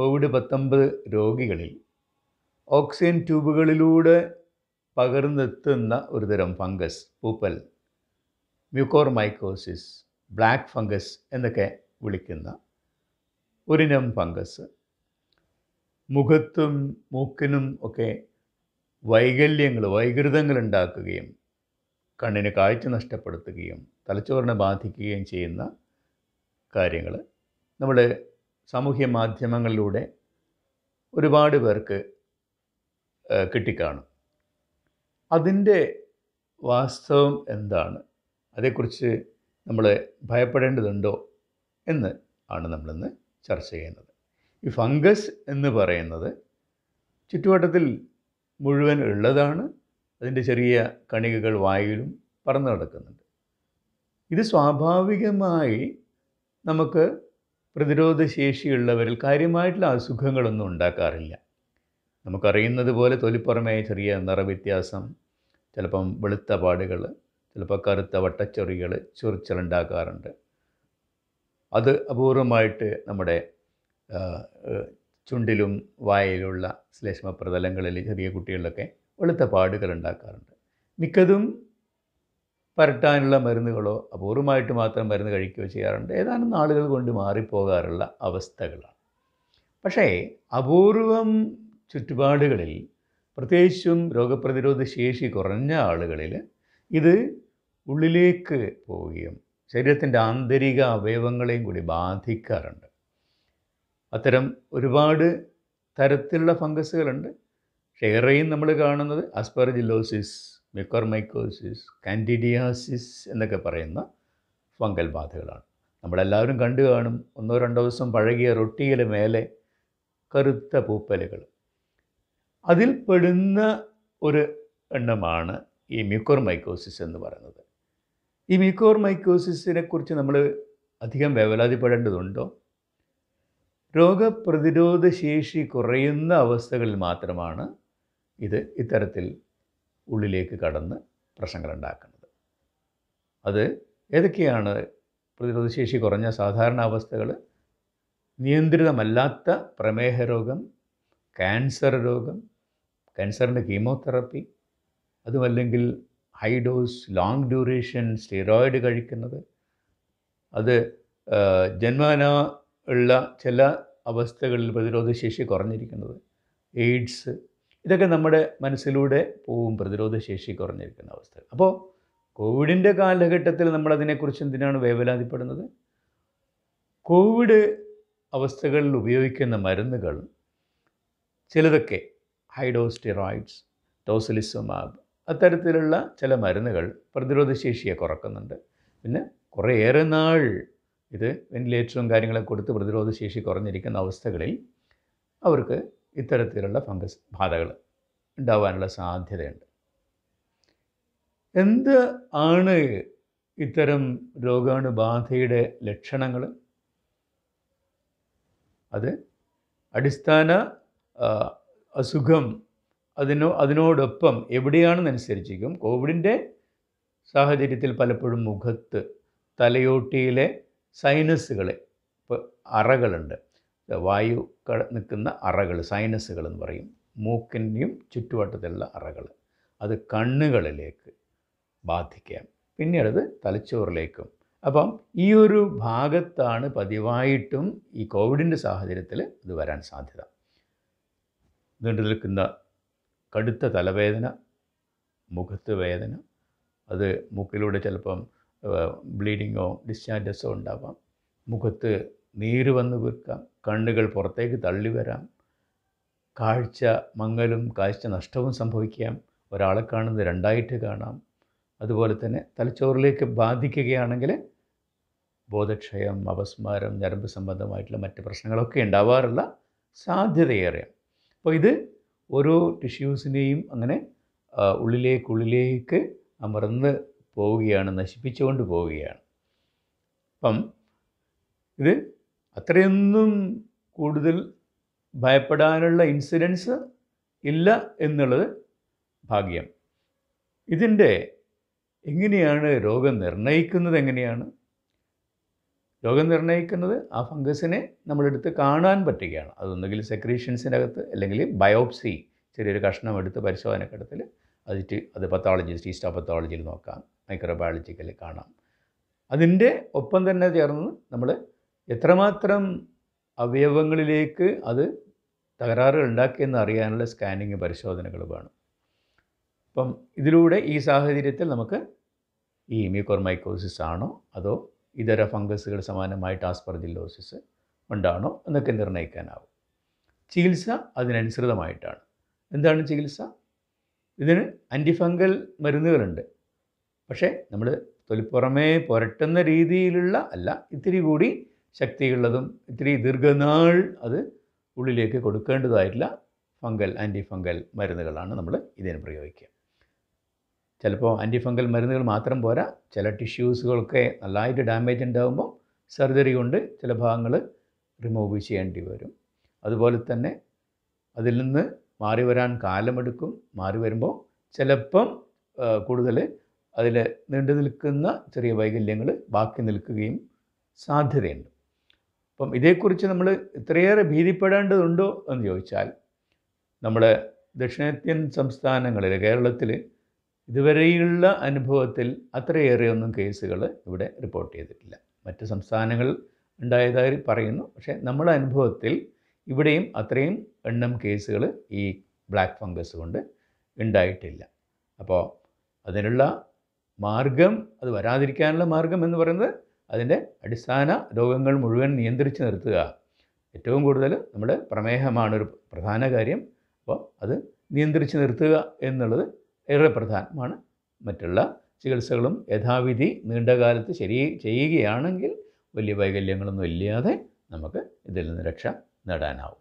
Covid പത്തൊമ്പത് രോഗികളിൽ oxygen ട്യൂബുകളിലൂടെ പകർന്നെത്തുന്ന ഒരുതരം ഫംഗസ് പൂപ്പൽ മ്യൂക്കോർമൈക്കോസിസ് ബ്ലാക്ക് ഫംഗസ് എന്നൊക്കെ വിളിക്കുന്ന ഒരിനം ഫംഗസ് മുഖത്തും മൂക്കിനും ഒക്കെ വൈകല്യങ്ങൾ വൈകൃതങ്ങൾ ഉണ്ടാക്കുകയും കണ്ണിന് കാഴ്ച നഷ്ടപ്പെടുത്തുകയും തലച്ചോറിനെ ബാധിക്കുകയും ചെയ്യുന്ന കാര്യങ്ങൾ നമ്മൾ സാമൂഹ്യ മാധ്യമങ്ങളിലൂടെ ഒരുപാട് പേർക്ക് കിട്ടിക്കാണും അതിൻ്റെ വാസ്തവം എന്താണ് അതേക്കുറിച്ച് നമ്മൾ ഭയപ്പെടേണ്ടതുണ്ടോ എന്ന് ആണ് നമ്മളിന്ന് ചർച്ച ചെയ്യുന്നത് ഈ ഫംഗസ് എന്ന് പറയുന്നത് ചുറ്റുവട്ടത്തിൽ മുഴുവൻ ഉള്ളതാണ് അതിൻ്റെ ചെറിയ കണികകൾ വായിലും പറന്നു കിടക്കുന്നുണ്ട് ഇത് സ്വാഭാവികമായി നമുക്ക് പ്രതിരോധ ശേഷിയുള്ളവരിൽ കാര്യമായിട്ടുള്ള അസുഖങ്ങളൊന്നും ഉണ്ടാക്കാറില്ല നമുക്കറിയുന്നത് പോലെ തൊലിപ്പുറമേ ചെറിയ നിറവ്യത്യാസം ചിലപ്പം വെളുത്ത പാടുകൾ ചിലപ്പോൾ കറുത്ത വട്ടച്ചൊറികൾ ചൊറിച്ചിലുണ്ടാക്കാറുണ്ട് അത് അപൂർവമായിട്ട് നമ്മുടെ ചുണ്ടിലും വായയിലുള്ള ശ്ലേഷ്മ പ്രതലങ്ങളിൽ ചെറിയ കുട്ടികളിലൊക്കെ വെളുത്ത പാടുകൾ ഉണ്ടാക്കാറുണ്ട് മിക്കതും പരട്ടാനുള്ള മരുന്നുകളോ അപൂർവമായിട്ട് മാത്രം മരുന്ന് കഴിക്കുകയോ ചെയ്യാറുണ്ട് ഏതാനും നാളുകൾ കൊണ്ട് മാറിപ്പോകാറുള്ള അവസ്ഥകളാണ് പക്ഷേ അപൂർവം ചുറ്റുപാടുകളിൽ പ്രത്യേകിച്ചും രോഗപ്രതിരോധ ശേഷി കുറഞ്ഞ ആളുകളിൽ ഇത് ഉള്ളിലേക്ക് പോവുകയും ശരീരത്തിൻ്റെ ആന്തരിക അവയവങ്ങളെയും കൂടി ബാധിക്കാറുണ്ട് അത്തരം ഒരുപാട് തരത്തിലുള്ള ഫംഗസുകളുണ്ട് ഷെയറേയും നമ്മൾ കാണുന്നത് അസ്പെർജില്ലോസിസ് മിക്കോർമൈക്കോസിസ് കാൻഡിഡിയാസിസ് എന്നൊക്കെ പറയുന്ന ഫംഗൽ ബാധകളാണ് നമ്മളെല്ലാവരും കണ്ടു കാണും ഒന്നോ രണ്ടോ ദിവസം പഴകിയ റൊട്ടിയിലെ മേലെ കറുത്ത പൂപ്പലുകൾ അതിൽ പെടുന്ന ഒരു എണ്ണമാണ് ഈ മ്യൂക്കോർമൈക്കോസിസ് എന്ന് പറയുന്നത് ഈ മ്യൂക്കോർമൈക്കോസിസിനെ കുറിച്ച് നമ്മൾ അധികം വേവലാതിപ്പെടേണ്ടതുണ്ടോ രോഗപ്രതിരോധ ശേഷി കുറയുന്ന അവസ്ഥകളിൽ മാത്രമാണ് ഇത് ഇത്തരത്തിൽ ഉള്ളിലേക്ക് കടന്ന് പ്രശ്നങ്ങളുണ്ടാക്കുന്നത് അത് ഏതൊക്കെയാണ് പ്രതിരോധശേഷി കുറഞ്ഞ സാധാരണ അവസ്ഥകൾ നിയന്ത്രിതമല്ലാത്ത പ്രമേഹ രോഗം ക്യാൻസർ രോഗം ക്യാൻസറിൻ്റെ കീമോതെറപ്പി അതുമല്ലെങ്കിൽ high dose long duration steroid കഴിക്കുന്നത് അത് ജന്മന ഉള്ള ചില അവസ്ഥകളിൽ പ്രതിരോധശേഷി കുറഞ്ഞിരിക്കുന്നത് എയ്ഡ്സ് ഇതൊക്കെ നമ്മുടെ മനസ്സിലൂടെ പോവും ശേഷി കുറഞ്ഞിരിക്കുന്ന അവസ്ഥ അപ്പോൾ കോവിഡിൻ്റെ കാലഘട്ടത്തിൽ നമ്മൾ അതിനെക്കുറിച്ച് എന്തിനാണ് വേവലാതിപ്പെടുന്നത് കോവിഡ് അവസ്ഥകളിൽ ഉപയോഗിക്കുന്ന മരുന്നുകൾ ചിലതൊക്കെ ഹൈഡോസ്റ്റിറോയിഡ്സ് ടോസലിസുമാബ് അത്തരത്തിലുള്ള ചില മരുന്നുകൾ പ്രതിരോധ ശേഷിയെ കുറക്കുന്നുണ്ട് പിന്നെ കുറേയേറെ നാൾ ഇത് വെൻറ്റിലേറ്ററും കാര്യങ്ങളൊക്കെ കൊടുത്ത് ശേഷി കുറഞ്ഞിരിക്കുന്ന അവസ്ഥകളിൽ അവർക്ക് ഇത്തരത്തിലുള്ള ഫംഗസ് ബാധകൾ ഉണ്ടാവാനുള്ള സാധ്യതയുണ്ട് എന്ത് ആണ് ഇത്തരം രോഗാണുബാധയുടെ ലക്ഷണങ്ങൾ അത് അടിസ്ഥാന അസുഖം അതിനോ അതിനോടൊപ്പം എവിടെയാണെന്നനുസരിച്ചിരിക്കും കോവിഡിൻ്റെ സാഹചര്യത്തിൽ പലപ്പോഴും മുഖത്ത് തലയോട്ടിയിലെ സൈനസുകളെ ഇപ്പോൾ അറകളുണ്ട് വായു നിൽക്കുന്ന അറകൾ സൈനസുകൾ എന്ന് പറയും മൂക്കിൻ്റെയും ചുറ്റുവട്ടത്തിലുള്ള അറകൾ അത് കണ്ണുകളിലേക്ക് ബാധിക്കാം പിന്നീട് അത് തലച്ചോറിലേക്കും അപ്പം ഈ ഒരു ഭാഗത്താണ് പതിവായിട്ടും ഈ കോവിഡിൻ്റെ സാഹചര്യത്തിൽ ഇത് വരാൻ സാധ്യത നീണ്ടു നിൽക്കുന്ന കടുത്ത തലവേദന മുഖത്ത് വേദന അത് മൂക്കിലൂടെ ചിലപ്പം ബ്ലീഡിങ്ങോ ഡിസ്ചാർജസോ ഉണ്ടാവാം മുഖത്ത് നീര് വന്നു വീർക്കാം കണ്ണുകൾ പുറത്തേക്ക് തള്ളി വരാം കാഴ്ച മങ്ങലും കാഴ്ച നഷ്ടവും സംഭവിക്കാം ഒരാളെ കാണുന്നത് രണ്ടായിട്ട് കാണാം അതുപോലെ തന്നെ തലച്ചോറിലേക്ക് ബാധിക്കുകയാണെങ്കിൽ ബോധക്ഷയം അപസ്മാരം ഞരമ്പ് സംബന്ധമായിട്ടുള്ള മറ്റ് പ്രശ്നങ്ങളൊക്കെ ഉണ്ടാവാറുള്ള സാധ്യതയേറെ അപ്പോൾ ഇത് ഓരോ ടിഷ്യൂസിനെയും അങ്ങനെ ഉള്ളിലേക്കുള്ളിലേക്ക് അമർന്ന് പോവുകയാണ് നശിപ്പിച്ചുകൊണ്ട് പോവുകയാണ് അപ്പം ഇത് അത്രയൊന്നും കൂടുതൽ ഭയപ്പെടാനുള്ള ഇൻസിഡൻസ് ഇല്ല എന്നുള്ളത് ഭാഗ്യം ഇതിൻ്റെ എങ്ങനെയാണ് രോഗം നിർണ്ണയിക്കുന്നത് എങ്ങനെയാണ് രോഗം നിർണ്ണയിക്കുന്നത് ആ ഫംഗസിനെ നമ്മളെടുത്ത് കാണാൻ പറ്റുകയാണ് അതൊന്നുകിൽ സെക്രീഷൻസിനകത്ത് അല്ലെങ്കിൽ ബയോപ്സി ചെറിയൊരു കഷ്ണം എടുത്ത് പരിശോധനക്കെടുത്തിൽ അതിറ്റ് അത് പത്തോളജിസ്റ്റ് ഈസ്റ്റോ പത്തോളജിയിൽ നോക്കാം മൈക്രോബയോളജിക്കൽ കാണാം അതിൻ്റെ ഒപ്പം തന്നെ ചേർന്ന് നമ്മൾ എത്രമാത്രം അവയവങ്ങളിലേക്ക് അത് തകരാറുകൾ ഉണ്ടാക്കിയെന്ന് അറിയാനുള്ള സ്കാനിങ് പരിശോധനകൾ വേണം അപ്പം ഇതിലൂടെ ഈ സാഹചര്യത്തിൽ നമുക്ക് ഈ മ്യൂക്കോർമൈക്കോസിസ് ആണോ അതോ ഇതര ഫംഗസുകൾ സമാനമായിട്ട് ആസ്പർജില്ലോസിസ് ഉണ്ടാണോ എന്നൊക്കെ നിർണ്ണയിക്കാനാവും ചികിത്സ അതിനനുസൃതമായിട്ടാണ് എന്താണ് ചികിത്സ ഇതിന് ആൻറ്റിഫംഗൽ മരുന്നുകളുണ്ട് പക്ഷേ നമ്മൾ തൊലിപ്പുറമേ പുരട്ടുന്ന രീതിയിലുള്ള അല്ല ഇത്തിരി കൂടി ശക്തിയുള്ളതും ഇത്തിരി ദീർഘനാൾ അത് ഉള്ളിലേക്ക് കൊടുക്കേണ്ടതായിട്ടുള്ള ഫംഗൽ ആൻറ്റി ഫംഗൽ മരുന്നുകളാണ് നമ്മൾ ഇതിന് പ്രയോഗിക്കുക ചിലപ്പോൾ ആൻറ്റി ഫംഗൽ മരുന്നുകൾ മാത്രം പോരാ ചില ടിഷ്യൂസുകളൊക്കെ നല്ലതായിട്ട് ഡാമേജ് ഉണ്ടാകുമ്പോൾ സർജറി കൊണ്ട് ചില ഭാഗങ്ങൾ റിമൂവ് ചെയ്യേണ്ടി വരും അതുപോലെ തന്നെ അതിൽ നിന്ന് മാറി വരാൻ കാലമെടുക്കും മാറി വരുമ്പോൾ ചിലപ്പം കൂടുതൽ അതിൽ നീണ്ടു നിൽക്കുന്ന ചെറിയ വൈകല്യങ്ങൾ ബാക്കി നിൽക്കുകയും സാധ്യതയുണ്ട് അപ്പം ഇതേക്കുറിച്ച് നമ്മൾ ഇത്രയേറെ ഭീതിപ്പെടേണ്ടതുണ്ടോ എന്ന് ചോദിച്ചാൽ നമ്മൾ ദക്ഷിണേന്ത്യൻ സംസ്ഥാനങ്ങളിൽ കേരളത്തിൽ ഇതുവരെയുള്ള അനുഭവത്തിൽ അത്രയേറെ ഒന്നും കേസുകൾ ഇവിടെ റിപ്പോർട്ട് ചെയ്തിട്ടില്ല മറ്റ് സംസ്ഥാനങ്ങൾ ഉണ്ടായതായി പറയുന്നു പക്ഷേ നമ്മുടെ അനുഭവത്തിൽ ഇവിടെയും അത്രയും എണ്ണം കേസുകൾ ഈ ബ്ലാക്ക് ഫംഗസ് കൊണ്ട് ഉണ്ടായിട്ടില്ല അപ്പോൾ അതിനുള്ള മാർഗം അത് വരാതിരിക്കാനുള്ള മാർഗം എന്ന് പറയുന്നത് അതിൻ്റെ അടിസ്ഥാന രോഗങ്ങൾ മുഴുവൻ നിയന്ത്രിച്ച് നിർത്തുക ഏറ്റവും കൂടുതൽ നമ്മുടെ പ്രമേഹമാണ് ഒരു പ്രധാന കാര്യം അപ്പോൾ അത് നിയന്ത്രിച്ച് നിർത്തുക എന്നുള്ളത് ഏറെ പ്രധാനമാണ് മറ്റുള്ള ചികിത്സകളും യഥാവിധി നീണ്ടകാലത്ത് ശരി ചെയ്യുകയാണെങ്കിൽ വലിയ വൈകല്യങ്ങളൊന്നും ഇല്ലാതെ നമുക്ക് ഇതിൽ നിന്ന് രക്ഷ നേടാനാവും